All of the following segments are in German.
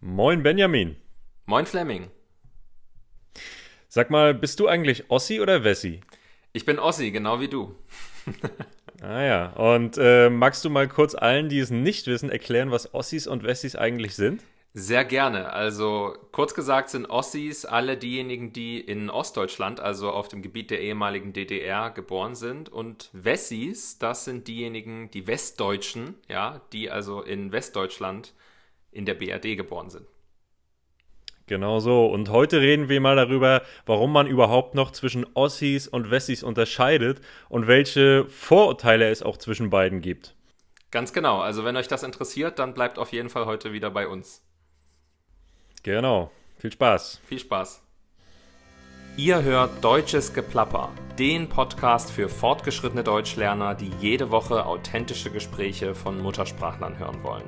Moin Benjamin. Moin Fleming. Sag mal, bist du eigentlich Ossi oder Wessi? Ich bin Ossi, genau wie du. ah ja, und äh, magst du mal kurz allen, die es nicht wissen, erklären, was Ossis und Wessis eigentlich sind? Sehr gerne. Also kurz gesagt sind Ossis alle diejenigen, die in Ostdeutschland, also auf dem Gebiet der ehemaligen DDR, geboren sind. Und Wessis, das sind diejenigen, die Westdeutschen, ja, die also in Westdeutschland äh, in der BRD geboren sind. Genau so. Und heute reden wir mal darüber, warum man überhaupt noch zwischen Ossis und Wessis unterscheidet und welche Vorurteile es auch zwischen beiden gibt. Ganz genau. Also wenn euch das interessiert, dann bleibt auf jeden Fall heute wieder bei uns. Genau. Viel Spaß. Viel Spaß. Ihr hört Deutsches Geplapper, den Podcast für fortgeschrittene Deutschlerner, die jede Woche authentische Gespräche von Muttersprachlern hören wollen.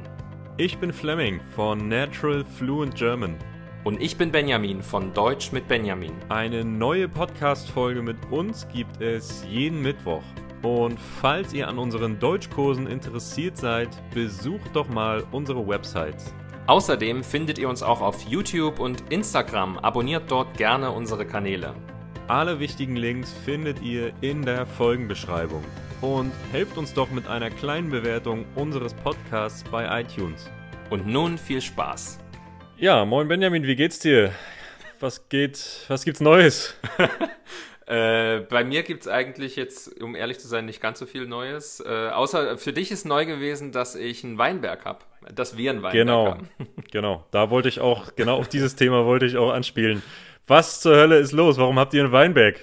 Ich bin Fleming von Natural Fluent German. Und ich bin Benjamin von Deutsch mit Benjamin. Eine neue Podcast-Folge mit uns gibt es jeden Mittwoch. Und falls ihr an unseren Deutschkursen interessiert seid, besucht doch mal unsere Website. Außerdem findet ihr uns auch auf YouTube und Instagram. Abonniert dort gerne unsere Kanäle. Alle wichtigen Links findet ihr in der Folgenbeschreibung. Und helft uns doch mit einer kleinen Bewertung unseres Podcasts bei iTunes. Und nun viel Spaß. Ja, moin Benjamin, wie geht's dir? Was geht, was gibt's Neues? Äh, bei mir gibt's eigentlich jetzt, um ehrlich zu sein, nicht ganz so viel Neues. Äh, außer für dich ist neu gewesen, dass ich einen Weinberg habe. Dass wir einen Weinberg genau, haben. Genau, genau. Da wollte ich auch, genau auf dieses Thema wollte ich auch anspielen. Was zur Hölle ist los? Warum habt ihr einen Weinberg?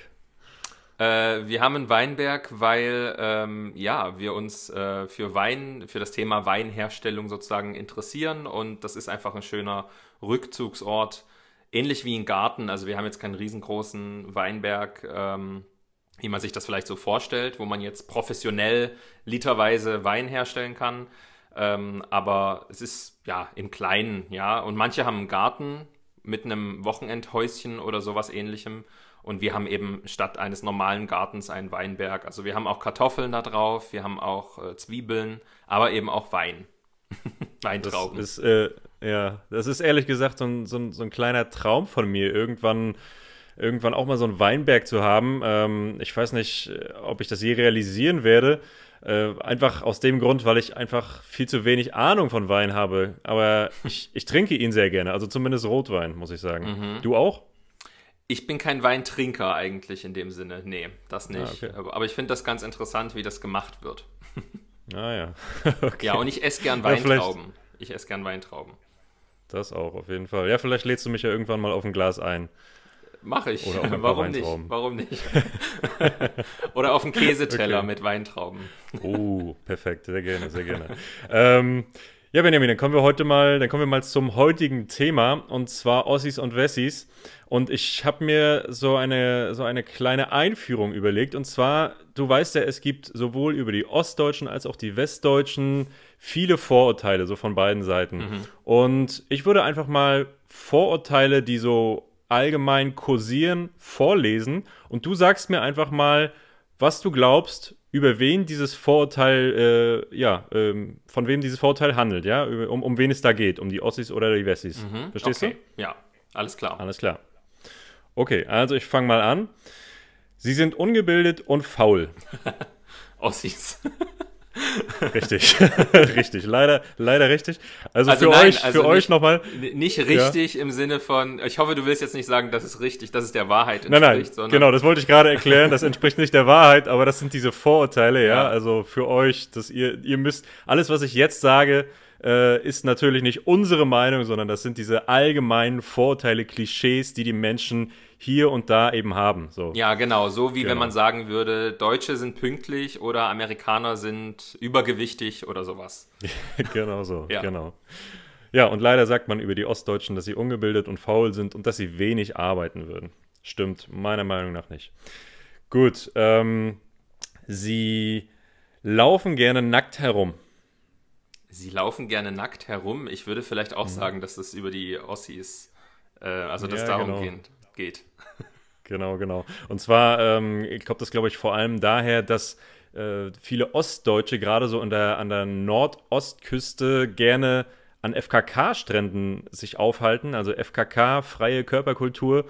Äh, wir haben einen Weinberg, weil ähm, ja, wir uns äh, für Wein, für das Thema Weinherstellung sozusagen interessieren und das ist einfach ein schöner Rückzugsort, ähnlich wie ein Garten. Also wir haben jetzt keinen riesengroßen Weinberg, ähm, wie man sich das vielleicht so vorstellt, wo man jetzt professionell literweise Wein herstellen kann. Ähm, aber es ist ja im Kleinen, ja. Und manche haben einen Garten, mit einem Wochenendhäuschen oder sowas ähnlichem. Und wir haben eben statt eines normalen Gartens einen Weinberg. Also wir haben auch Kartoffeln da drauf, wir haben auch äh, Zwiebeln, aber eben auch Wein. Weintrauben. Das ist, äh, ja, das ist ehrlich gesagt so ein, so, ein, so ein kleiner Traum von mir. Irgendwann irgendwann auch mal so einen Weinberg zu haben. Ähm, ich weiß nicht, äh, ob ich das je realisieren werde, äh, einfach aus dem Grund, weil ich einfach viel zu wenig Ahnung von Wein habe. Aber ich, ich trinke ihn sehr gerne. Also zumindest Rotwein, muss ich sagen. Mhm. Du auch? Ich bin kein Weintrinker eigentlich in dem Sinne. Nee, das ah, nicht. Ah, okay. Aber ich finde das ganz interessant, wie das gemacht wird. Ah ja. okay. Ja, und ich esse gern Weintrauben. Ja, ich esse gern Weintrauben. Das auch, auf jeden Fall. Ja, vielleicht lädst du mich ja irgendwann mal auf ein Glas ein. Mache ich. Oder um Warum nicht? Warum nicht? Oder auf einen Käseteller okay. mit Weintrauben. oh, perfekt. Sehr gerne, sehr gerne. ähm, ja, Benjamin, dann kommen wir heute mal, dann kommen wir mal zum heutigen Thema und zwar Ossis und Wessis. Und ich habe mir so eine, so eine kleine Einführung überlegt. Und zwar, du weißt ja, es gibt sowohl über die Ostdeutschen als auch die Westdeutschen viele Vorurteile, so von beiden Seiten. Mhm. Und ich würde einfach mal Vorurteile, die so allgemein kursieren, vorlesen und du sagst mir einfach mal, was du glaubst, über wen dieses Vorurteil, äh, ja, ähm, von wem dieses Vorurteil handelt, ja, um, um wen es da geht, um die Ossis oder die Wessis. Mhm, Verstehst okay. du? Ja, alles klar. Alles klar. Okay, also ich fange mal an. Sie sind ungebildet und faul. Ossis. Richtig, richtig. Leider, leider richtig. Also, also für nein, euch, also für nicht, euch nochmal. Nicht richtig ja. im Sinne von, ich hoffe, du willst jetzt nicht sagen, das ist richtig, das ist der Wahrheit entspricht. Nein, nein, genau, das wollte ich gerade erklären. Das entspricht nicht der Wahrheit, aber das sind diese Vorurteile, ja. ja. Also für euch, dass ihr, ihr müsst, alles, was ich jetzt sage, äh, ist natürlich nicht unsere Meinung, sondern das sind diese allgemeinen Vorteile, Klischees, die die Menschen hier und da eben haben. So. Ja, genau. So wie genau. wenn man sagen würde, Deutsche sind pünktlich oder Amerikaner sind übergewichtig oder sowas. genau so, ja. genau. Ja, und leider sagt man über die Ostdeutschen, dass sie ungebildet und faul sind und dass sie wenig arbeiten würden. Stimmt, meiner Meinung nach nicht. Gut, ähm, sie laufen gerne nackt herum. Sie laufen gerne nackt herum. Ich würde vielleicht auch mhm. sagen, dass es über die Ossis, äh, also dass ja, darum genau. gehen, geht. Genau, genau. Und zwar ähm, kommt das, glaube ich, vor allem daher, dass äh, viele Ostdeutsche gerade so an der, an der Nordostküste gerne an FKK-Stränden sich aufhalten, also FKK, freie Körperkultur.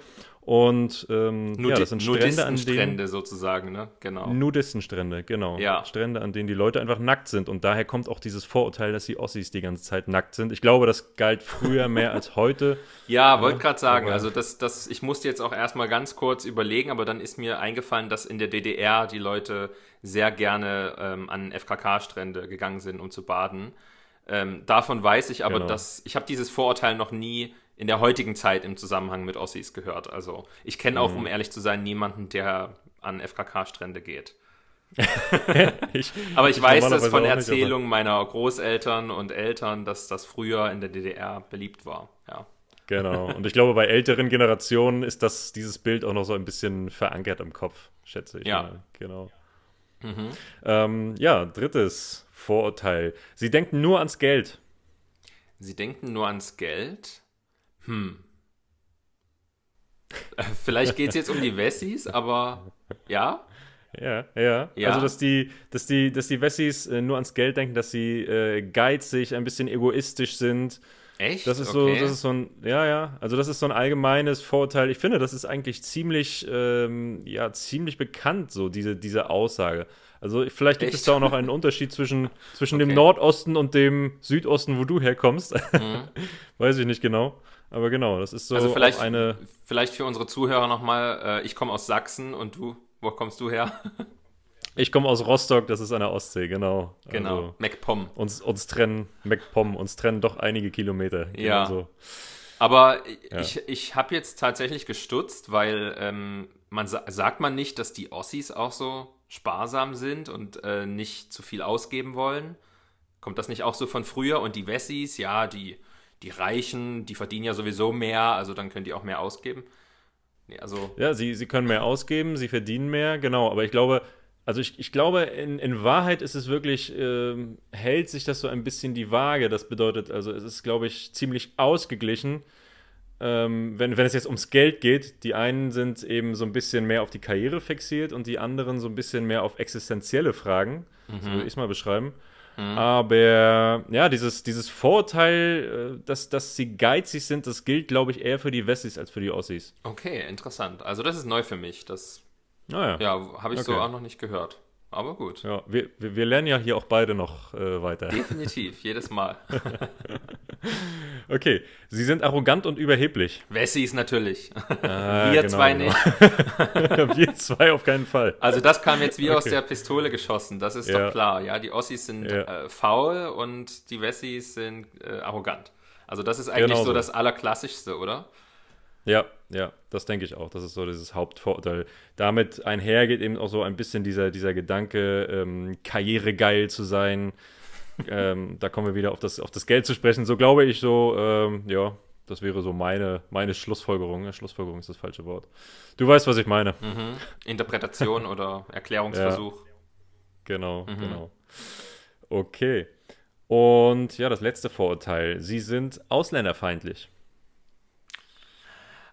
Und ähm, Nudi ja, das sind Strände, an denen, Strände sozusagen, ne? Genau. Nudistenstrände, genau. Ja. Strände, an denen die Leute einfach nackt sind. Und daher kommt auch dieses Vorurteil, dass die Ossis die ganze Zeit nackt sind. Ich glaube, das galt früher mehr als heute. Ja, wollte gerade sagen, also das, das, ich musste jetzt auch erstmal ganz kurz überlegen, aber dann ist mir eingefallen, dass in der DDR die Leute sehr gerne ähm, an FKK-Strände gegangen sind, um zu baden. Ähm, davon weiß ich aber, genau. dass ich habe dieses Vorurteil noch nie in der heutigen Zeit im Zusammenhang mit Ossis gehört. Also ich kenne auch, um mhm. ehrlich zu sein, niemanden, der an FKK-Strände geht. ich, aber ich, ich weiß das von Erzählungen meiner Großeltern und Eltern, dass das früher in der DDR beliebt war. Ja. Genau. Und ich glaube, bei älteren Generationen ist das, dieses Bild auch noch so ein bisschen verankert im Kopf, schätze ich. Ja. Mal. Genau. Mhm. Ähm, ja, drittes Vorurteil. Sie denken nur ans Geld. Sie denken nur ans Geld. Hm. Vielleicht geht es jetzt um die Wessis, aber ja. Ja, ja, ja. Also, dass die, dass die, dass die Wessis äh, nur ans Geld denken, dass sie äh, geizig, ein bisschen egoistisch sind. Echt? Das ist okay. so, das ist so ein, ja, ja. Also das ist so ein allgemeines Vorurteil. Ich finde, das ist eigentlich ziemlich, ähm, ja, ziemlich bekannt, so diese, diese Aussage. Also vielleicht gibt Echt? es da auch noch einen Unterschied zwischen, zwischen okay. dem Nordosten und dem Südosten, wo du herkommst. Mhm. Weiß ich nicht genau. Aber genau, das ist so also vielleicht, eine. Vielleicht für unsere Zuhörer nochmal, äh, ich komme aus Sachsen und du, wo kommst du her? Ich komme aus Rostock, das ist an der Ostsee, genau. Genau, also, MacPom. Uns, uns trennen, MacPom, uns trennen doch einige Kilometer. Genau ja. So. Aber ja. ich, ich habe jetzt tatsächlich gestutzt, weil ähm, man sagt man nicht, dass die Ossis auch so sparsam sind und äh, nicht zu viel ausgeben wollen. Kommt das nicht auch so von früher? Und die Wessis, ja, die, die Reichen, die verdienen ja sowieso mehr, also dann können die auch mehr ausgeben. Nee, also ja, sie, sie können mehr ausgeben, sie verdienen mehr, genau. Aber ich glaube, also ich, ich glaube, in, in Wahrheit ist es wirklich, äh, hält sich das so ein bisschen die Waage. Das bedeutet, also es ist, glaube ich, ziemlich ausgeglichen ähm, wenn, wenn es jetzt ums Geld geht, die einen sind eben so ein bisschen mehr auf die Karriere fixiert und die anderen so ein bisschen mehr auf existenzielle Fragen, mhm. so würde ich es mal beschreiben. Mhm. Aber ja, dieses, dieses Vorurteil, äh, dass, dass sie geizig sind, das gilt, glaube ich, eher für die Westies als für die Aussies. Okay, interessant. Also das ist neu für mich. Das ah, ja. ja habe ich okay. so auch noch nicht gehört. Aber gut. Ja, wir, wir, wir, lernen ja hier auch beide noch äh, weiter. Definitiv, jedes Mal. okay, Sie sind arrogant und überheblich. Wessi ist natürlich. Ah, wir genau, zwei genau. nicht. wir zwei auf keinen Fall. Also das kam jetzt wie okay. aus der Pistole geschossen, das ist ja. doch klar. Ja, die Ossis sind ja. äh, faul und die Wessis sind äh, arrogant. Also das ist eigentlich genau so, so das Allerklassischste, oder? Ja, ja, das denke ich auch. Das ist so dieses Hauptvorteil. Damit einhergeht eben auch so ein bisschen dieser, dieser Gedanke, ähm, karrieregeil zu sein. ähm, da kommen wir wieder auf das, auf das Geld zu sprechen. So glaube ich so, ähm, ja, das wäre so meine, meine Schlussfolgerung. Schlussfolgerung ist das falsche Wort. Du weißt, was ich meine. Mhm. Interpretation oder Erklärungsversuch. Ja. Genau, mhm. genau. Okay. Und ja, das letzte Vorurteil. Sie sind ausländerfeindlich.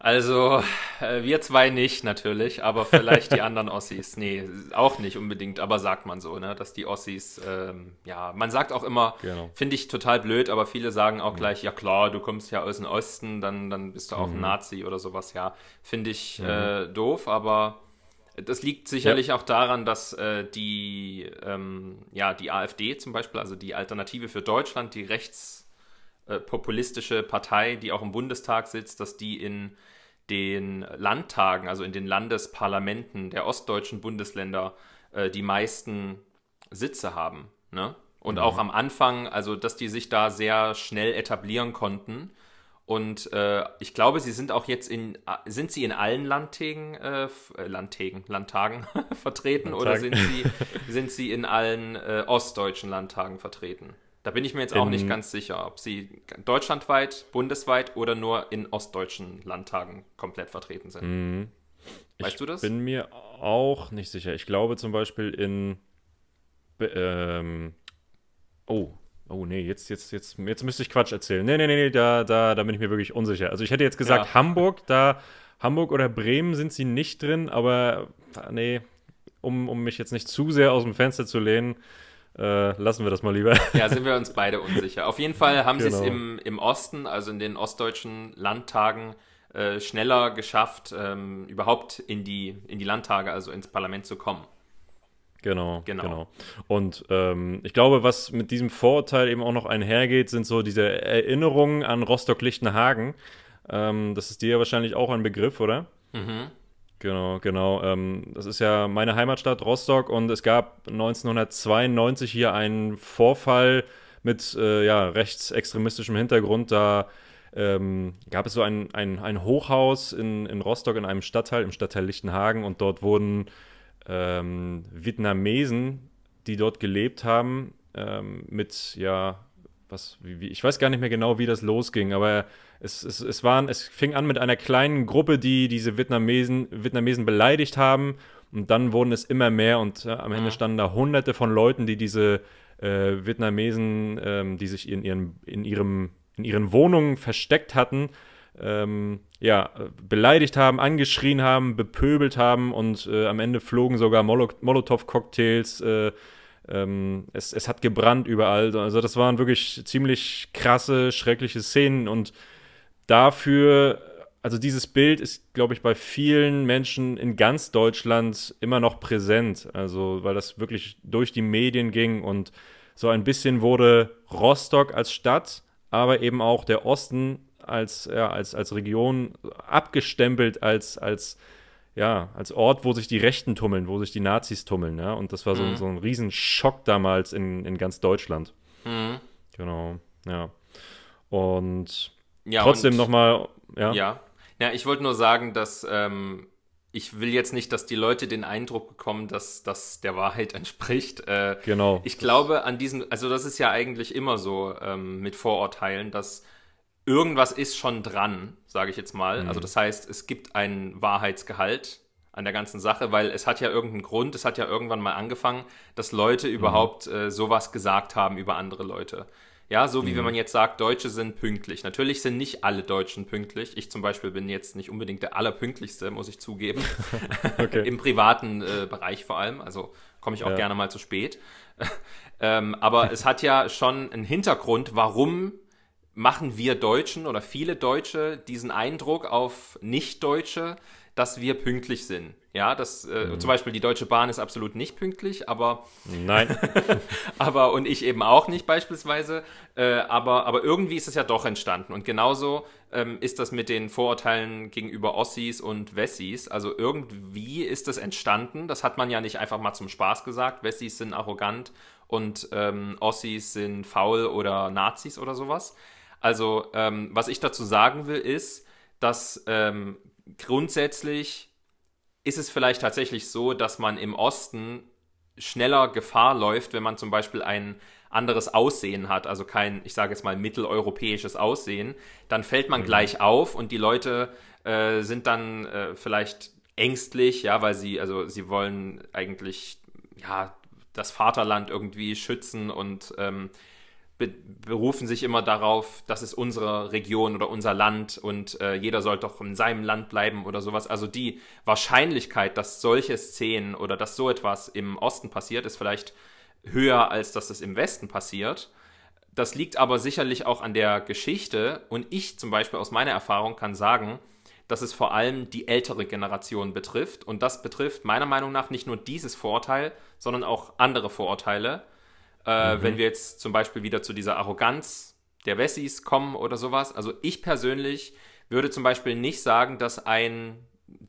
Also, äh, wir zwei nicht natürlich, aber vielleicht die anderen Ossis. Nee, auch nicht unbedingt, aber sagt man so, ne? dass die Ossis, ähm, ja, man sagt auch immer, genau. finde ich total blöd, aber viele sagen auch mhm. gleich, ja klar, du kommst ja aus dem Osten, dann, dann bist du auch mhm. ein Nazi oder sowas, ja. Finde ich mhm. äh, doof, aber das liegt sicherlich ja. auch daran, dass äh, die, ähm, ja, die AfD zum Beispiel, also die Alternative für Deutschland, die rechtspopulistische äh, Partei, die auch im Bundestag sitzt, dass die in den Landtagen, also in den Landesparlamenten der ostdeutschen Bundesländer, äh, die meisten Sitze haben. Ne? Und mhm. auch am Anfang, also dass die sich da sehr schnell etablieren konnten. Und äh, ich glaube, sie sind auch jetzt in, sind sie in allen Landtägen, äh, Landtägen, äh, Landtagen vertreten Landtagen. oder sind sie, sind sie in allen äh, ostdeutschen Landtagen vertreten? Da bin ich mir jetzt in, auch nicht ganz sicher, ob sie deutschlandweit, bundesweit oder nur in ostdeutschen Landtagen komplett vertreten sind. Mhm. Weißt ich du das? Ich bin mir auch nicht sicher. Ich glaube zum Beispiel in. Ähm, oh, oh nee, jetzt, jetzt, jetzt, jetzt müsste ich Quatsch erzählen. Nee, nee, nee, nee da, da, da bin ich mir wirklich unsicher. Also ich hätte jetzt gesagt, ja. Hamburg, da. Hamburg oder Bremen sind sie nicht drin, aber nee, um, um mich jetzt nicht zu sehr aus dem Fenster zu lehnen, äh, lassen wir das mal lieber. Ja, sind wir uns beide unsicher. Auf jeden Fall haben genau. sie es im, im Osten, also in den ostdeutschen Landtagen, äh, schneller geschafft, ähm, überhaupt in die, in die Landtage, also ins Parlament zu kommen. Genau, genau. genau. Und ähm, ich glaube, was mit diesem Vorurteil eben auch noch einhergeht, sind so diese Erinnerungen an Rostock-Lichtenhagen. Ähm, das ist dir ja wahrscheinlich auch ein Begriff, oder? Mhm. Genau, genau. Ähm, das ist ja meine Heimatstadt Rostock und es gab 1992 hier einen Vorfall mit äh, ja, rechtsextremistischem Hintergrund. Da ähm, gab es so ein, ein, ein Hochhaus in, in Rostock in einem Stadtteil, im Stadtteil Lichtenhagen und dort wurden ähm, Vietnamesen, die dort gelebt haben, ähm, mit ja, was, wie, wie, ich weiß gar nicht mehr genau, wie das losging, aber es, es, es, waren, es fing an mit einer kleinen Gruppe, die diese Vietnamesen, Vietnamesen beleidigt haben. Und dann wurden es immer mehr und äh, am Ende ah. standen da hunderte von Leuten, die diese äh, Vietnamesen, ähm, die sich in, ihren, in, ihrem, in ihren Wohnungen versteckt hatten, ähm, ja, beleidigt haben, angeschrien haben, bepöbelt haben und äh, am Ende flogen sogar Molotow-Cocktails äh, ähm, es, es hat gebrannt überall. Also das waren wirklich ziemlich krasse, schreckliche Szenen und dafür, also dieses Bild ist, glaube ich, bei vielen Menschen in ganz Deutschland immer noch präsent. Also weil das wirklich durch die Medien ging und so ein bisschen wurde Rostock als Stadt, aber eben auch der Osten als, ja, als, als Region abgestempelt als, als ja, als Ort, wo sich die Rechten tummeln, wo sich die Nazis tummeln, ja. Und das war so, mhm. so ein Riesenschock damals in, in ganz Deutschland. Mhm. Genau, ja. Und ja, trotzdem nochmal, ja. Ja. Ja, ich wollte nur sagen, dass ähm, ich will jetzt nicht, dass die Leute den Eindruck bekommen, dass das der Wahrheit entspricht. Äh, genau. Ich glaube, an diesen, also das ist ja eigentlich immer so ähm, mit Vorurteilen, dass irgendwas ist schon dran, sage ich jetzt mal. Also mhm. Also das heißt, es gibt einen Wahrheitsgehalt an der ganzen Sache, weil es hat ja irgendeinen Grund, es hat ja irgendwann mal angefangen, dass Leute mhm. überhaupt mhm. äh, sowas gesagt haben über andere Leute. Ja, so wie mhm. wenn man jetzt sagt, Deutsche sind pünktlich. Natürlich sind nicht alle Deutschen pünktlich. Ich zum Beispiel bin jetzt nicht unbedingt der allerpünktlichste, muss ich zugeben. okay. Im privaten äh, Bereich vor allem. Also komme ich auch ja. gerne mal zu spät. ähm, aber es hat ja schon einen Hintergrund, warum machen wir Deutschen oder viele Deutsche diesen Eindruck auf Nicht-Deutsche, dass wir pünktlich sind. Ja, das äh, mhm. zum Beispiel die Deutsche Bahn ist absolut nicht pünktlich, aber nein, aber und ich eben auch nicht beispielsweise. Äh, aber aber irgendwie ist es ja doch entstanden und genauso ähm, ist das mit den Vorurteilen gegenüber Ossis und Wessis. Also irgendwie ist das entstanden. Das hat man ja nicht einfach mal zum Spaß gesagt. Wessis sind arrogant und ähm, Ossis sind faul oder Nazis oder sowas. Also, ähm, was ich dazu sagen will, ist, dass ähm, grundsätzlich ist es vielleicht tatsächlich so, dass man im Osten schneller Gefahr läuft, wenn man zum Beispiel ein anderes Aussehen hat, also kein, ich sage jetzt mal, mitteleuropäisches Aussehen, dann fällt man mhm. gleich auf und die Leute äh, sind dann äh, vielleicht ängstlich, ja, weil sie, also sie wollen eigentlich, ja, das Vaterland irgendwie schützen und ähm, be berufen sich immer darauf, das ist unsere Region oder unser Land und äh, jeder soll doch in seinem Land bleiben oder sowas. Also die Wahrscheinlichkeit, dass solche Szenen oder dass so etwas im Osten passiert, ist vielleicht höher, als dass es im Westen passiert. Das liegt aber sicherlich auch an der Geschichte und ich zum Beispiel aus meiner Erfahrung kann sagen, dass es vor allem die ältere Generation betrifft und das betrifft meiner Meinung nach nicht nur dieses Vorurteil, sondern auch andere Vorurteile äh, mhm. Wenn wir jetzt zum Beispiel wieder zu dieser Arroganz der Wessis kommen oder sowas. Also ich persönlich würde zum Beispiel nicht sagen, dass ein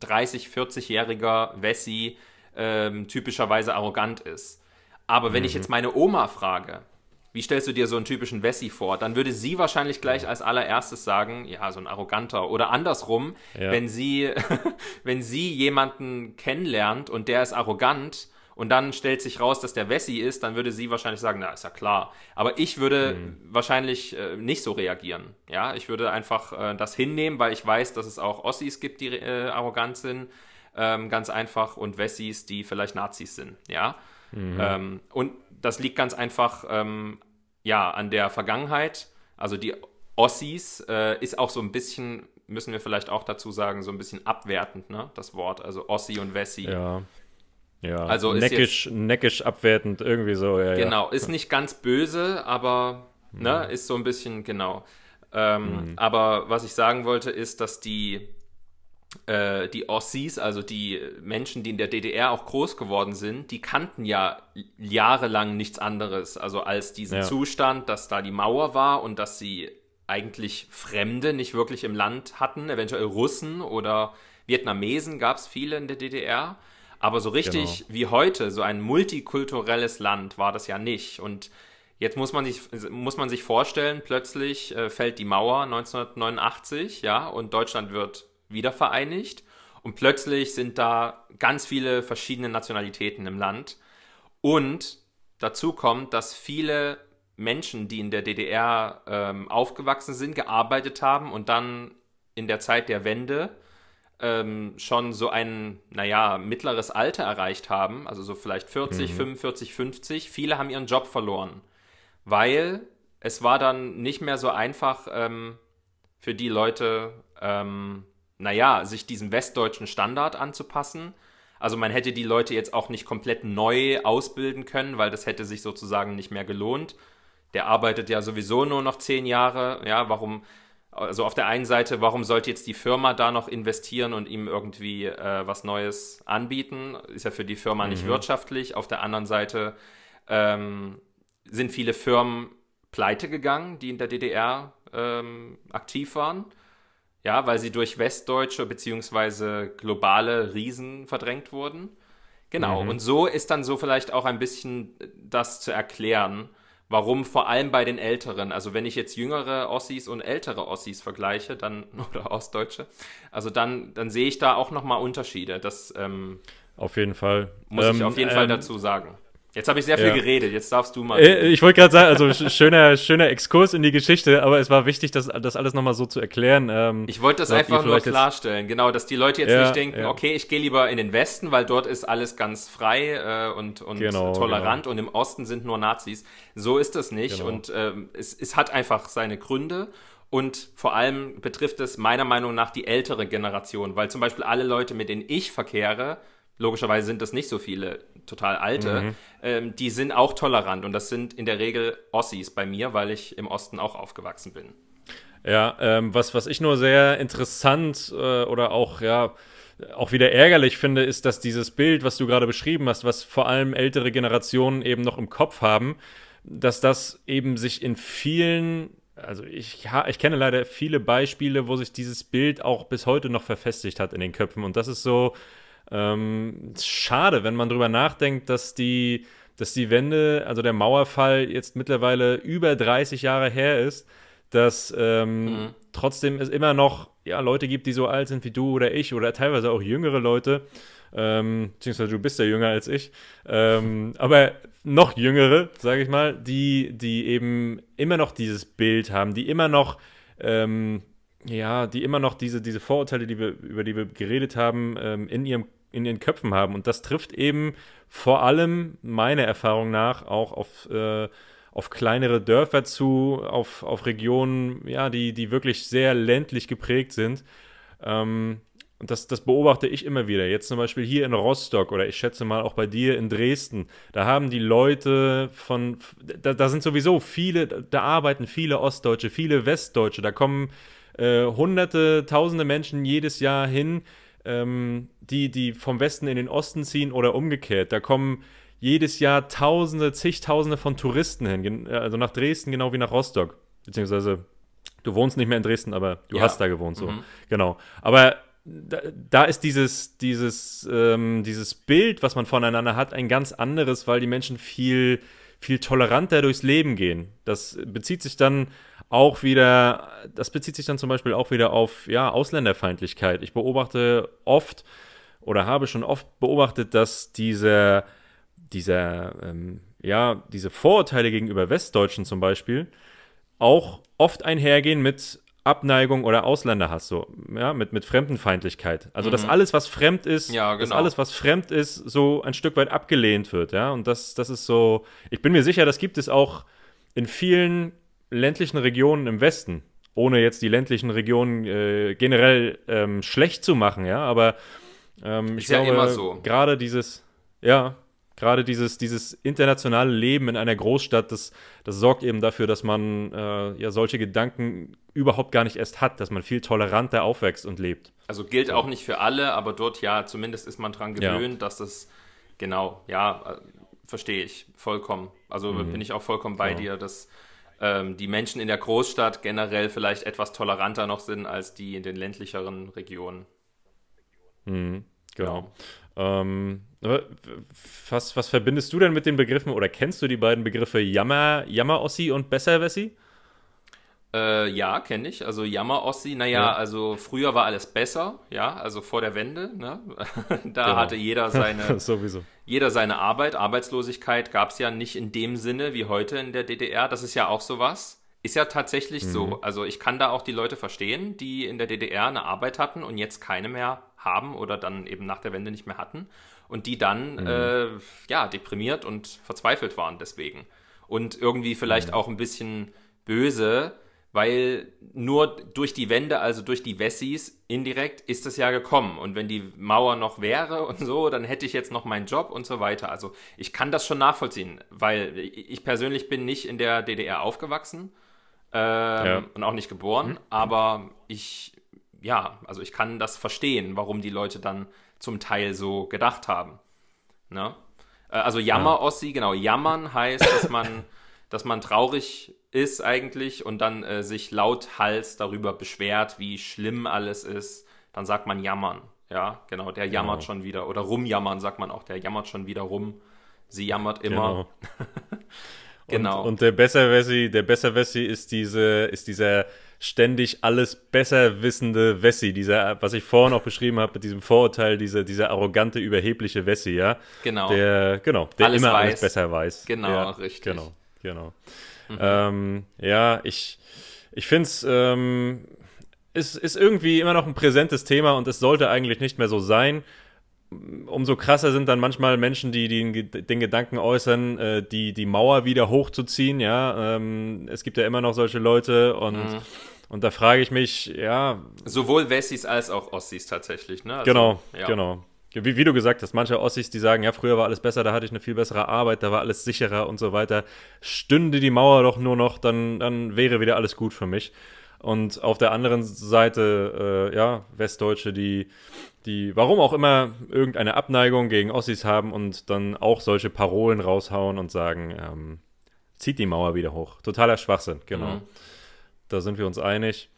30-, 40-jähriger Wessi ähm, typischerweise arrogant ist. Aber wenn mhm. ich jetzt meine Oma frage, wie stellst du dir so einen typischen Wessi vor? Dann würde sie wahrscheinlich gleich als allererstes sagen, ja, so ein arroganter. Oder andersrum, ja. wenn sie, wenn sie jemanden kennenlernt und der ist arrogant, und dann stellt sich raus, dass der Wessi ist, dann würde sie wahrscheinlich sagen, na, ist ja klar. Aber ich würde mhm. wahrscheinlich äh, nicht so reagieren. Ja, ich würde einfach äh, das hinnehmen, weil ich weiß, dass es auch Ossis gibt, die äh, arrogant sind, ähm, ganz einfach, und Wessis, die vielleicht Nazis sind. Ja. Mhm. Ähm, und das liegt ganz einfach ähm, ja, an der Vergangenheit. Also die Ossis äh, ist auch so ein bisschen, müssen wir vielleicht auch dazu sagen, so ein bisschen abwertend, ne? Das Wort. Also Ossi und Wessi. Ja. Ja, also neckisch, jetzt, neckisch abwertend, irgendwie so, ja. Genau, ja. ist nicht ganz böse, aber mhm. ne, mhm. ist so ein bisschen, genau. Ähm, mhm. Aber was ich sagen wollte, ist, dass die, äh, die Ossis, also die Menschen, die in der DDR auch groß geworden sind, die kannten ja jahrelang nichts anderes, also als diesen ja. Zustand, dass da die Mauer war und dass sie eigentlich Fremde nicht wirklich im Land hatten, eventuell Russen oder Vietnamesen gab es viele in der DDR. Aber so richtig genau. wie heute, so ein multikulturelles Land war das ja nicht. Und jetzt muss man sich, muss man sich vorstellen, plötzlich äh, fällt die Mauer 1989, ja, und Deutschland wird wiedervereinigt. Und plötzlich sind da ganz viele verschiedene Nationalitäten im Land. Und dazu kommt, dass viele Menschen, die in der DDR ähm, aufgewachsen sind, gearbeitet haben und dann in der Zeit der Wende ähm, schon so ein, naja, mittleres Alter erreicht haben, also so vielleicht 40, mhm. 45, 50, viele haben ihren Job verloren, weil es war dann nicht mehr so einfach ähm, für die Leute, ähm, naja, sich diesem westdeutschen Standard anzupassen. Also man hätte die Leute jetzt auch nicht komplett neu ausbilden können, weil das hätte sich sozusagen nicht mehr gelohnt. Der arbeitet ja sowieso nur noch zehn Jahre. Ja, warum also auf der einen Seite, warum sollte jetzt die Firma da noch investieren und ihm irgendwie äh, was Neues anbieten? Ist ja für die Firma nicht mhm. wirtschaftlich. Auf der anderen Seite ähm, sind viele Firmen pleite gegangen, die in der DDR ähm, aktiv waren. Ja, weil sie durch westdeutsche bzw. globale Riesen verdrängt wurden. Genau, mhm. und so ist dann so vielleicht auch ein bisschen das zu erklären, warum vor allem bei den Älteren, also wenn ich jetzt jüngere Ossis und ältere Ossis vergleiche, dann, oder Ostdeutsche, also dann, dann sehe ich da auch nochmal Unterschiede. Das ähm, auf jeden Fall. muss ähm, ich auf jeden ähm, Fall dazu sagen. Jetzt habe ich sehr viel ja. geredet, jetzt darfst du mal. Äh, ich wollte gerade sagen, also schöner, schöner Exkurs in die Geschichte, aber es war wichtig, das, das alles nochmal so zu erklären. Ähm, ich wollte das einfach nur klarstellen, jetzt, genau, dass die Leute jetzt ja, nicht denken, ja. okay, ich gehe lieber in den Westen, weil dort ist alles ganz frei äh, und, und genau, genau. tolerant genau. und im Osten sind nur Nazis. So ist das nicht genau. und ähm, es, es hat einfach seine Gründe. Und vor allem betrifft es meiner Meinung nach die ältere Generation, weil zum Beispiel alle Leute, mit denen ich verkehre, logischerweise sind das nicht so viele total alte, mhm. ähm, die sind auch tolerant und das sind in der Regel Ossis bei mir, weil ich im Osten auch aufgewachsen bin. Ja, ähm, was, was ich nur sehr interessant äh, oder auch, ja, auch wieder ärgerlich finde, ist, dass dieses Bild, was du gerade beschrieben hast, was vor allem ältere Generationen eben noch im Kopf haben, dass das eben sich in vielen, also ich, ich kenne leider viele Beispiele, wo sich dieses Bild auch bis heute noch verfestigt hat in den Köpfen. Und das ist so, ähm, schade, wenn man darüber nachdenkt, dass die, dass die Wende, also der Mauerfall jetzt mittlerweile über 30 Jahre her ist, dass ähm, mhm. trotzdem es immer noch ja, Leute gibt, die so alt sind wie du oder ich oder teilweise auch jüngere Leute, ähm, beziehungsweise du bist ja jünger als ich, ähm, aber noch jüngere, sage ich mal, die, die eben immer noch dieses Bild haben, die immer noch ähm, ja, die immer noch diese, diese Vorurteile, die wir, über die wir geredet haben, ähm, in ihrem in ihren Köpfen haben. Und das trifft eben vor allem meiner Erfahrung nach auch auf, äh, auf kleinere Dörfer zu, auf, auf Regionen, ja, die, die wirklich sehr ländlich geprägt sind. Ähm, und das, das beobachte ich immer wieder. Jetzt zum Beispiel hier in Rostock oder ich schätze mal auch bei dir in Dresden. Da haben die Leute von, da, da sind sowieso viele, da arbeiten viele Ostdeutsche, viele Westdeutsche. Da kommen äh, hunderte, tausende Menschen jedes Jahr hin, ähm, die, die vom Westen in den Osten ziehen oder umgekehrt. Da kommen jedes Jahr Tausende, zigtausende von Touristen hin, äh, also nach Dresden genau wie nach Rostock. Beziehungsweise, du wohnst nicht mehr in Dresden, aber du ja. hast da gewohnt, so. Mhm. Genau. Aber da, da, ist dieses, dieses, ähm, dieses Bild, was man voneinander hat, ein ganz anderes, weil die Menschen viel, viel toleranter durchs Leben gehen. Das bezieht sich dann auch wieder, das bezieht sich dann zum Beispiel auch wieder auf ja, Ausländerfeindlichkeit. Ich beobachte oft oder habe schon oft beobachtet, dass diese, dieser, ähm, ja, diese Vorurteile gegenüber Westdeutschen zum Beispiel auch oft einhergehen mit Abneigung oder Ausländerhass, so, ja, mit, mit Fremdenfeindlichkeit. Also, mhm. dass alles, was fremd ist, ja, genau. dass alles, was fremd ist, so ein Stück weit abgelehnt wird, ja. Und das, das ist so, ich bin mir sicher, das gibt es auch in vielen ländlichen Regionen im Westen, ohne jetzt die ländlichen Regionen äh, generell ähm, schlecht zu machen, ja, aber ähm, ich ja glaube, so. gerade dieses, ja, gerade dieses, dieses internationale Leben in einer Großstadt, das, das sorgt eben dafür, dass man äh, ja solche Gedanken überhaupt gar nicht erst hat, dass man viel toleranter aufwächst und lebt. Also gilt auch nicht für alle, aber dort ja, zumindest ist man dran gewöhnt, ja. dass das genau, ja, äh, verstehe ich vollkommen. Also mhm. bin ich auch vollkommen bei ja. Genau. dir, dass ähm, die Menschen in der Großstadt generell vielleicht etwas toleranter noch sind als die in den ländlicheren Regionen. Mhm, genau. Ja. Genau. Ähm, was, was verbindest du denn mit den Begriffen oder kennst du die beiden Begriffe Jammer, jammer und Besser-Wessi? Äh, ja, kenne ich. Also Jammer-Ossi, naja, ja. also früher war alles besser, ja, also vor der Wende, ne? da genau. hatte jeder seine, Sowieso. jeder seine Arbeit. Arbeitslosigkeit gab es ja nicht in dem Sinne wie heute in der DDR. Das ist ja auch sowas. Ist ja tatsächlich mhm. so. Also ich kann da auch die Leute verstehen, die in der DDR eine Arbeit hatten und jetzt keine mehr haben oder dann eben nach der Wende nicht mehr hatten und die dann mhm. äh, ja deprimiert und verzweifelt waren deswegen und irgendwie vielleicht mhm. auch ein bisschen böse weil nur durch die Wände, also durch die Wessis indirekt, ist es ja gekommen. Und wenn die Mauer noch wäre und so, dann hätte ich jetzt noch meinen Job und so weiter. Also ich kann das schon nachvollziehen, weil ich persönlich bin nicht in der DDR aufgewachsen ähm, ja. und auch nicht geboren, hm? aber ich, ja, also ich kann das verstehen, warum die Leute dann zum Teil so gedacht haben. Ne? Äh, also Jammer-Ossi, genau, jammern heißt, dass man, dass man traurig ist eigentlich und dann äh, sich lauthals darüber beschwert, wie schlimm alles ist, dann sagt man jammern. Ja, genau, der jammert genau. schon wieder. Oder rumjammern sagt man auch, der jammert schon wieder rum. Sie jammert immer. Genau. genau. Und, und, der Besser-Wessi, der besser ist diese, ist dieser ständig alles besser wissende Wessi, dieser, was ich vorhin auch beschrieben habe mit diesem Vorurteil, dieser, dieser arrogante, überhebliche Wessi, ja. Genau. Der, genau, der alles immer weiß. alles besser weiß. Genau, ja, richtig. Genau, genau. Mhm. Ähm, ja, ich, ich finde es ähm, ist, ist irgendwie immer noch ein präsentes Thema und es sollte eigentlich nicht mehr so sein. Umso krasser sind dann manchmal Menschen, die, die den Gedanken äußern, äh, die, die Mauer wieder hochzuziehen. Ja, ähm, es gibt ja immer noch solche Leute und mhm. Und da frage ich mich, ja. Sowohl Wessis als auch Ossis tatsächlich, ne? Also, genau, ja. genau. Wie, wie, du gesagt hast, manche Ossis, die sagen, ja, früher war alles besser, da hatte ich eine viel bessere Arbeit, da war alles sicherer und so weiter. Stünde die Mauer doch nur noch, dann, dann wäre wieder alles gut für mich. Und auf der anderen Seite, äh, ja, Westdeutsche, die, die, warum auch immer, irgendeine Abneigung gegen Ossis haben und dann auch solche Parolen raushauen und sagen, ähm, zieht die Mauer wieder hoch. Totaler Schwachsinn, genau. Mhm. Da sind wir uns einig.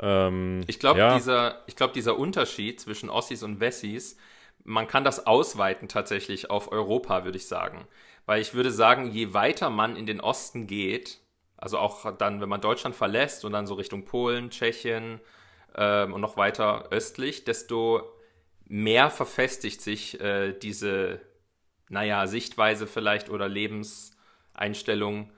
Ähm, ich glaube, ja. dieser, glaub, dieser Unterschied zwischen Ossis und Wessis man kann das ausweiten tatsächlich auf Europa, würde ich sagen. Weil ich würde sagen, je weiter man in den Osten geht, also auch dann, wenn man Deutschland verlässt und dann so Richtung Polen, Tschechien ähm, und noch weiter östlich, desto mehr verfestigt sich äh, diese, naja, Sichtweise vielleicht oder Lebenseinstellung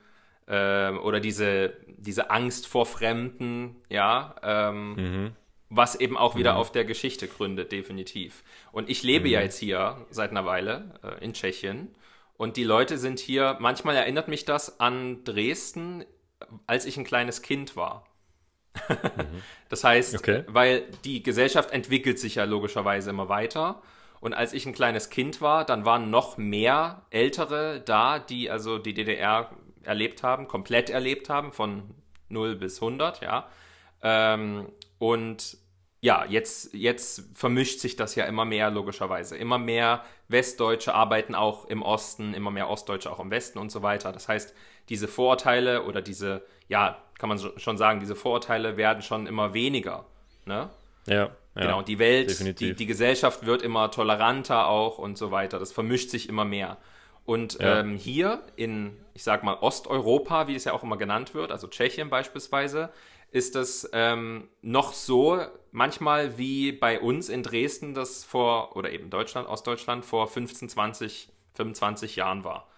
äh, oder diese, diese Angst vor Fremden, ja. Ähm, mhm was eben auch wieder mhm. auf der Geschichte gründet, definitiv. Und ich lebe mhm. ja jetzt hier seit einer Weile äh, in Tschechien und die Leute sind hier, manchmal erinnert mich das an Dresden, als ich ein kleines Kind war. Mhm. Das heißt, okay. weil die Gesellschaft entwickelt sich ja logischerweise immer weiter. Und als ich ein kleines Kind war, dann waren noch mehr Ältere da, die also die DDR erlebt haben, komplett erlebt haben, von 0 bis 100, ja. Ähm, und ja, jetzt, jetzt vermischt sich das ja immer mehr, logischerweise. Immer mehr Westdeutsche arbeiten auch im Osten, immer mehr Ostdeutsche auch im Westen und so weiter. Das heißt, diese Vorurteile oder diese, ja, kann man schon sagen, diese Vorurteile werden schon immer weniger. Ne? Ja. ja genau, die Welt, die, die, Gesellschaft wird immer toleranter auch und so weiter. Das vermischt sich immer mehr. Und ja. ähm, hier in, ich sag mal, Osteuropa, wie es ja auch immer genannt wird, also Tschechien beispielsweise, ist das ähm, noch so manchmal wie bei uns in Dresden das vor, oder eben Deutschland, Ostdeutschland vor 15, 20, 25 Jahren war.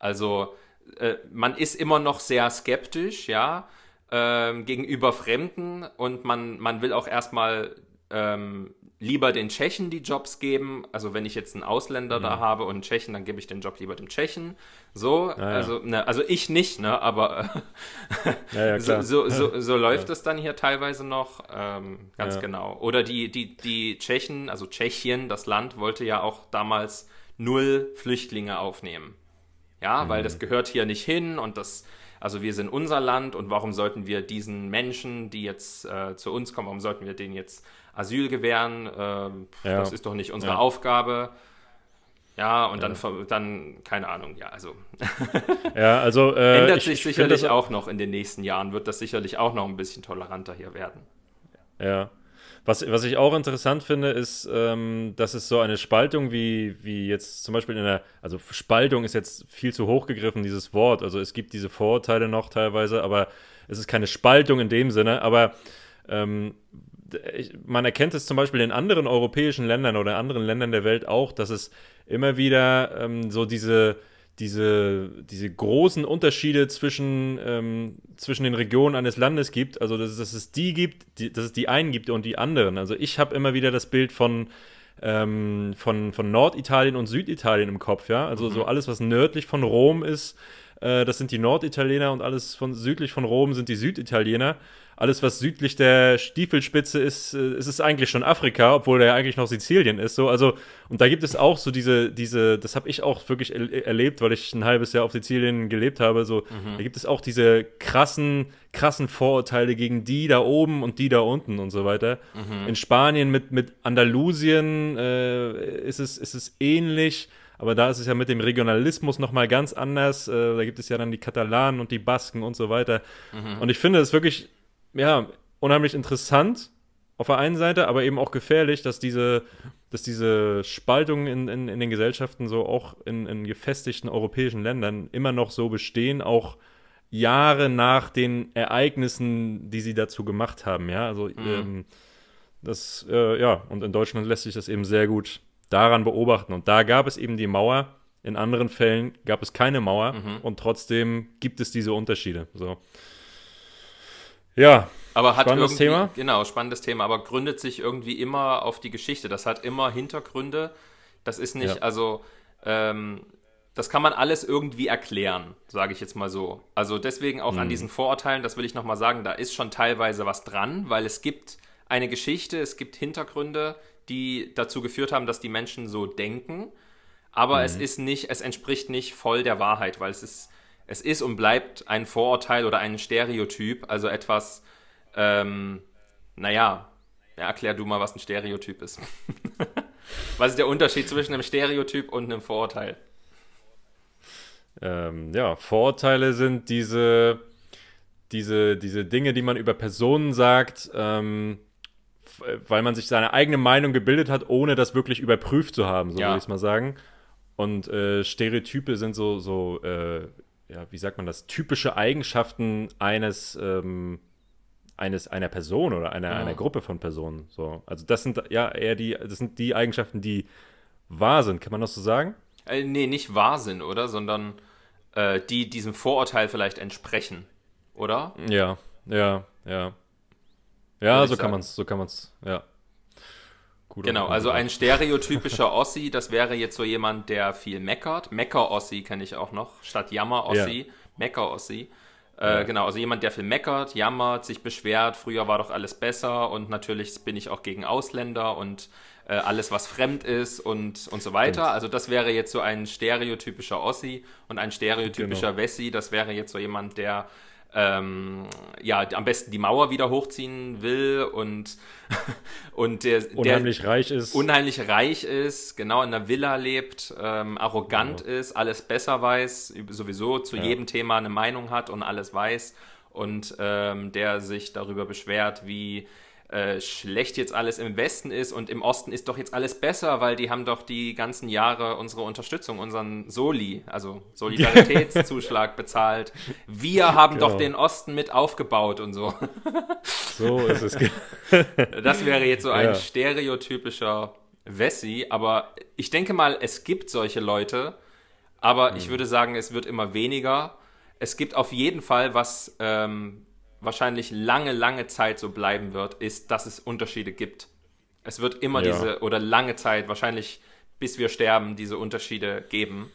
Also äh, man ist immer noch sehr skeptisch, ja, äh, gegenüber Fremden und man, man will auch erstmal ähm, lieber den Tschechen die Jobs geben. Also wenn ich jetzt einen Ausländer mhm. da habe und einen Tschechen, dann gebe ich den Job lieber dem Tschechen. So, ja, also, Ne, also ich nicht, ne, aber ja, so, so, so, so, läuft es dann hier teilweise noch. Ähm, ganz genau. Oder die, die, die Tschechen, also Tschechien, das Land, wollte ja auch damals null Flüchtlinge aufnehmen. Ja, mhm. weil das gehört hier nicht hin und das, also wir sind unser Land und warum sollten wir diesen Menschen, die jetzt äh, zu uns kommen, warum sollten wir denen jetzt Asyl gewähren, ähm, ja. das ist doch nicht unsere ja. Aufgabe. Ja, und dann, dann, keine Ahnung, ja, also. ja, also. Äh, Ändert sich sicherlich auch noch in den nächsten Jahren, wird das sicherlich auch noch ein bisschen toleranter hier werden. Ja. Was, was ich auch interessant finde, ist, ähm, dass es so eine Spaltung wie, wie jetzt zum Beispiel in der, also Spaltung ist jetzt viel zu hoch gegriffen, dieses Wort. Also es gibt diese Vorurteile noch teilweise, aber es ist keine Spaltung in dem Sinne. Aber ähm, man erkennt es zum Beispiel in anderen europäischen Ländern oder anderen Ländern der Welt auch, dass es immer wieder ähm, so diese, diese, diese großen Unterschiede zwischen, ähm, zwischen den Regionen eines Landes gibt. Also, dass, dass es die gibt, die, dass es die einen gibt und die anderen. Also, ich habe immer wieder das Bild von, ähm, von, von Norditalien und Süditalien im Kopf, ja. Also, mhm. so alles, was nördlich von Rom ist, äh, das sind die Norditaliener und alles von, südlich von Rom sind die Süditaliener alles, was südlich der Stiefelspitze ist, äh, ist es eigentlich schon Afrika, obwohl da ja eigentlich noch Sizilien ist. So, also, und da gibt es auch so diese, diese, das habe ich auch wirklich er äh, erlebt, weil ich ein halbes Jahr auf Sizilien gelebt habe. So, mhm. da gibt es auch diese krassen, krassen Vorurteile gegen die da oben und die da unten und so weiter. Mhm. In Spanien mit, mit Andalusien äh, ist, es, ist es ähnlich. Aber da ist es ja mit dem Regionalismus nochmal ganz anders. Äh, da gibt es ja dann die Katalanen und die Basken und so weiter. Mhm. Und ich finde es wirklich ja, unheimlich interessant auf der einen Seite, aber eben auch gefährlich, dass diese, dass diese Spaltungen in, in, in den Gesellschaften so auch in, in gefestigten europäischen Ländern immer noch so bestehen, auch Jahre nach den Ereignissen, die sie dazu gemacht haben, ja. Also mhm. ähm, das, äh, ja, und in Deutschland lässt sich das eben sehr gut daran beobachten. Und da gab es eben die Mauer. In anderen Fällen gab es keine Mauer mhm. und trotzdem gibt es diese Unterschiede. So. Ja. Aber hat spannendes Thema. Genau, spannendes Thema, aber gründet sich irgendwie immer auf die Geschichte. Das hat immer Hintergründe. Das ist nicht, ja. also, ähm, das kann man alles irgendwie erklären, sage ich jetzt mal so. Also deswegen auch mhm. an diesen Vorurteilen, das will ich nochmal sagen, da ist schon teilweise was dran, weil es gibt eine Geschichte, es gibt Hintergründe, die dazu geführt haben, dass die Menschen so denken. Aber mhm. es ist nicht, es entspricht nicht voll der Wahrheit, weil es ist es ist und bleibt ein Vorurteil oder ein Stereotyp, also etwas, ähm, naja, ja, erklär du mal, was ein Stereotyp ist. was ist der Unterschied zwischen einem Stereotyp und einem Vorurteil? Ähm, ja, Vorurteile sind diese, diese, diese Dinge, die man über Personen sagt, ähm, äh, weil man sich seine eigene Meinung gebildet hat, ohne das wirklich überprüft zu haben, so ja. würde ich es mal sagen. Und äh, Stereotype sind so, so äh, ja, wie sagt man das, typische Eigenschaften eines, ähm, eines einer Person oder einer, ja. einer Gruppe von Personen. So. Also das sind ja eher die, das sind die Eigenschaften, die wahr sind, kann man das so sagen? Äh, nee, nicht wahr sind, oder? Sondern äh, die diesem Vorurteil vielleicht entsprechen, oder? Ja, ja, ja. Ja, so kann, so kann man es, so kann man es, ja. Gut genau, also ein stereotypischer Ossi, das wäre jetzt so jemand, der viel meckert. Mecker-Ossi kenne ich auch noch, statt Jammer-Ossi, ja. Mecker-Ossi. Äh, ja. Genau, also jemand, der viel meckert, jammert, sich beschwert, früher war doch alles besser und natürlich bin ich auch gegen Ausländer und äh, alles, was fremd ist und, und so weiter. Stimmt. Also das wäre jetzt so ein stereotypischer Ossi und ein stereotypischer genau. Wessi, das wäre jetzt so jemand, der ähm, ja, am besten die Mauer wieder hochziehen will und, und der, unheimlich der reich ist. Unheimlich reich ist, genau in der Villa lebt, ähm, arrogant ja. Genau. ist, alles besser weiß, sowieso zu ja. jedem Thema eine Meinung hat und alles weiß und ähm, der sich darüber beschwert, wie äh, schlecht jetzt alles im Westen ist und im Osten ist doch jetzt alles besser, weil die haben doch die ganzen Jahre unsere Unterstützung, unseren Soli, also Solidaritätszuschlag bezahlt. Wir haben genau. doch den Osten mit aufgebaut und so. so ist es. das wäre jetzt so ein ja. stereotypischer Wessi, aber ich denke mal, es gibt solche Leute, aber hm. ich würde sagen, es wird immer weniger. Es gibt auf jeden Fall, was ähm, wahrscheinlich lange, lange Zeit so bleiben wird, ist, dass es Unterschiede gibt. Es wird immer ja. diese, oder lange Zeit, wahrscheinlich bis wir sterben, diese Unterschiede geben.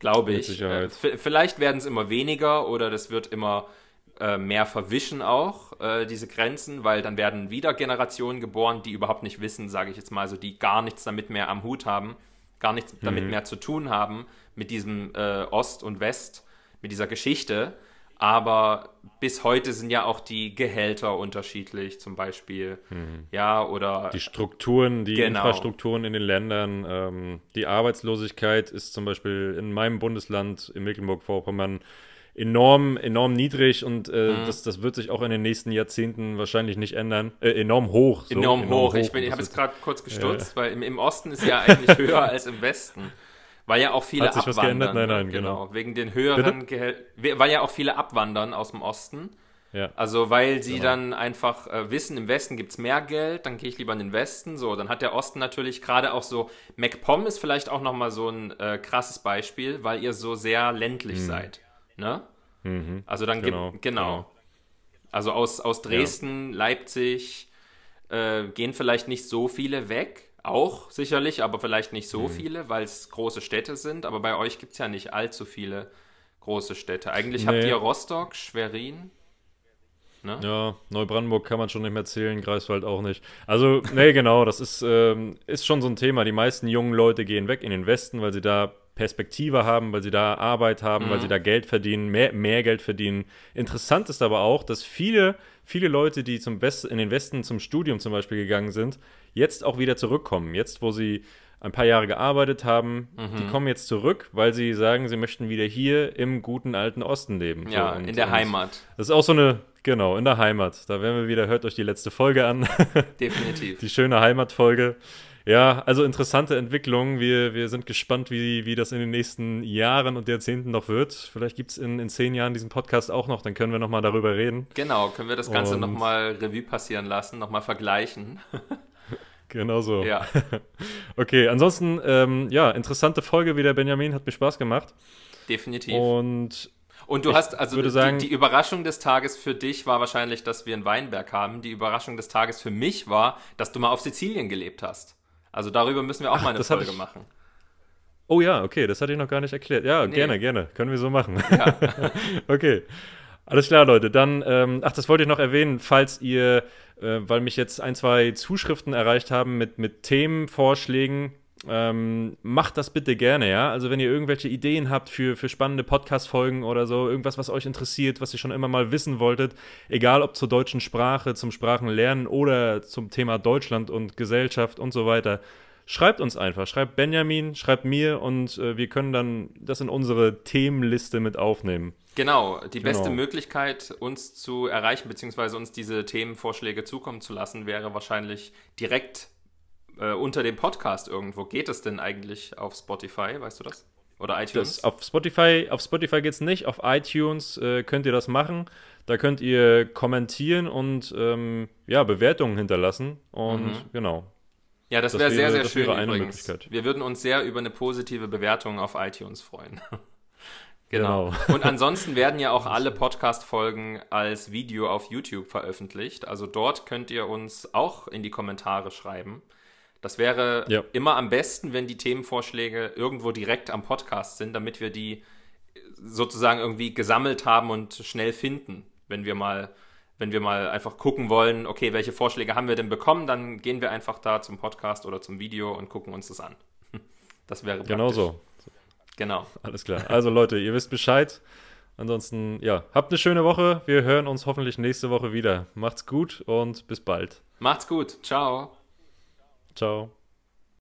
Glaube ich. Äh, Sicherheit. Vielleicht werden es immer weniger oder das wird immer äh, mehr verwischen auch äh, diese Grenzen, weil dann werden wieder Generationen geboren, die überhaupt nicht wissen, sage ich jetzt mal so, die gar nichts damit mehr am Hut haben, gar nichts mhm. damit mehr zu tun haben mit diesem Ost und West, mit dieser Geschichte. Aber bis heute sind ja auch die Gehälter unterschiedlich, zum Beispiel. Mhm. Ja, oder. Die Strukturen, die genau. Infrastrukturen in den Ländern. Ähm, die Arbeitslosigkeit ist zum Beispiel in meinem Bundesland, in Mecklenburg-Vorpommern, enorm, enorm niedrig und äh, mhm. das, das wird sich auch in den nächsten Jahrzehnten wahrscheinlich nicht ändern. Äh, enorm hoch. So. Enorm, enorm, hoch. hoch. Ich, ich habe jetzt gerade kurz gestutzt, ja. weil im, im Osten ist ja eigentlich höher als im Westen. Weil ja auch viele Hat sich abwandern. Was geändert? Nein, nein, äh, genau. genau. Wegen den höheren Gehältern. Weil ja auch viele abwandern aus dem Osten. Ja. Also, weil sie genau. dann einfach äh, wissen, im Westen gibt es mehr Geld, dann gehe ich lieber in den Westen. So, dann hat der Osten natürlich gerade auch so. MacPom ist vielleicht auch nochmal so ein äh, krasses Beispiel, weil ihr so sehr ländlich mhm. seid. Ne? Mhm. Also, dann gibt. Genau, genau. genau. Also, aus, aus Dresden, ja. Leipzig äh, gehen vielleicht nicht so viele weg. Auch sicherlich, aber vielleicht nicht so mhm. viele, weil es große Städte sind. Aber bei euch gibt es ja nicht allzu viele große Städte. Eigentlich nee. habt ihr Rostock, Schwerin. Ne? Ja, Neubrandenburg kann man schon nicht mehr zählen, Greifswald auch nicht. Also, nee, genau, das ist, ähm, ist schon so ein Thema. Die meisten jungen Leute gehen weg in den Westen, weil sie da Perspektive haben, weil sie da Arbeit haben, mhm. weil sie da Geld verdienen, mehr, mehr Geld verdienen. Interessant ist aber auch, dass viele viele Leute, die zum West in den Westen zum Studium zum Beispiel gegangen sind, jetzt auch wieder zurückkommen. Jetzt, wo sie ein paar Jahre gearbeitet haben, mhm. die kommen jetzt zurück, weil sie sagen, sie möchten wieder hier im guten alten Osten leben. Ja, so, und, in der Heimat. Das ist auch so eine, genau, in der Heimat. Da werden wir wieder, hört euch die letzte Folge an. Definitiv. Die schöne Heimatfolge. Ja, also interessante Entwicklung. Wir, wir sind gespannt, wie, wie das in den nächsten Jahren und Jahrzehnten noch wird. Vielleicht gibt es in, in zehn Jahren diesen Podcast auch noch, dann können wir nochmal darüber reden. Genau, können wir das Ganze nochmal Revue passieren lassen, nochmal vergleichen. Genau so. Ja. Okay, ansonsten, ähm, ja, interessante Folge wieder, Benjamin, hat mir Spaß gemacht. Definitiv. Und und du hast, also sagen, die, die, Überraschung des Tages für dich war wahrscheinlich, dass wir einen Weinberg haben. Die Überraschung des Tages für mich war, dass du mal auf Sizilien gelebt hast. Also darüber müssen wir auch Ach, mal eine Folge ich... machen. Oh ja, okay, das hatte ich noch gar nicht erklärt. Ja, nee. gerne, gerne. Können wir so machen. Ja. okay. Alles klar, Leute. Dann, ähm, ach, das wollte ich noch erwähnen, falls ihr, äh, weil mich jetzt ein, zwei Zuschriften erreicht haben mit, mit Themenvorschlägen, ähm, macht das bitte gerne, ja. Also wenn ihr irgendwelche Ideen habt für, für spannende Podcast-Folgen oder so, irgendwas, was euch interessiert, was ihr schon immer mal wissen wolltet, egal ob zur deutschen Sprache, zum Sprachenlernen oder zum Thema Deutschland und Gesellschaft und so weiter, schreibt uns einfach. Schreibt Benjamin, schreibt mir und äh, wir können dann das in unsere Themenliste mit aufnehmen. Genau, die genau. beste Möglichkeit, uns zu erreichen, beziehungsweise uns diese Themenvorschläge zukommen zu lassen, wäre wahrscheinlich direkt äh, unter dem Podcast irgendwo. Geht es denn eigentlich auf Spotify? Weißt du das? Oder iTunes? Das, auf Spotify, auf Spotify geht es nicht. Auf iTunes äh, könnt ihr das machen. Da könnt ihr kommentieren und ähm, ja, Bewertungen hinterlassen. Und mhm. genau. Ja, das, das wäre sehr, sehr das schön. Wäre eine übrigens. Möglichkeit. Wir würden uns sehr über eine positive Bewertung auf iTunes freuen. Genau. genau. Und ansonsten werden ja auch alle Podcast-Folgen als Video auf YouTube veröffentlicht. Also dort könnt ihr uns auch in die Kommentare schreiben, das wäre ja. immer am besten, wenn die Themenvorschläge irgendwo direkt am Podcast sind, damit wir die sozusagen irgendwie gesammelt haben und schnell finden, wenn wir mal wenn wir mal einfach gucken wollen, okay, welche Vorschläge haben wir denn bekommen, dann gehen wir einfach da zum Podcast oder zum Video und gucken uns das an. Das wäre genau praktisch. Genau so. Genau. Alles klar. Also Leute, ihr wisst Bescheid. Ansonsten, ja, habt eine schöne Woche. Wir hören uns hoffentlich nächste Woche wieder. Macht's gut und bis bald. Macht's gut. Ciao. Ciao.